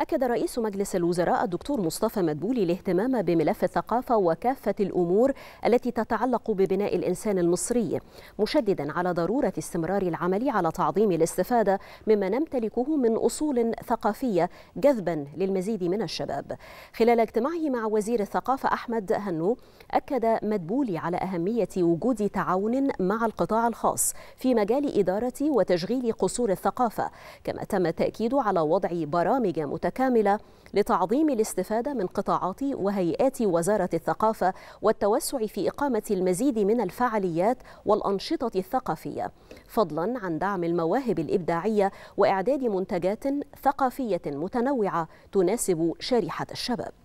أكد رئيس مجلس الوزراء الدكتور مصطفى مدبولي الاهتمام بملف الثقافة وكافة الأمور التي تتعلق ببناء الإنسان المصري مشددا على ضرورة استمرار العمل على تعظيم الاستفادة مما نمتلكه من أصول ثقافية جذبا للمزيد من الشباب خلال اجتماعه مع وزير الثقافة أحمد هنو أكد مدبولي على أهمية وجود تعاون مع القطاع الخاص في مجال إدارة وتشغيل قصور الثقافة كما تم التأكيد على وضع برامج متكلمة متكاملة لتعظيم الاستفادة من قطاعات وهيئات وزارة الثقافة والتوسع في إقامة المزيد من الفعاليات والأنشطة الثقافية فضلا عن دعم المواهب الإبداعية وإعداد منتجات ثقافية متنوعة تناسب شريحة الشباب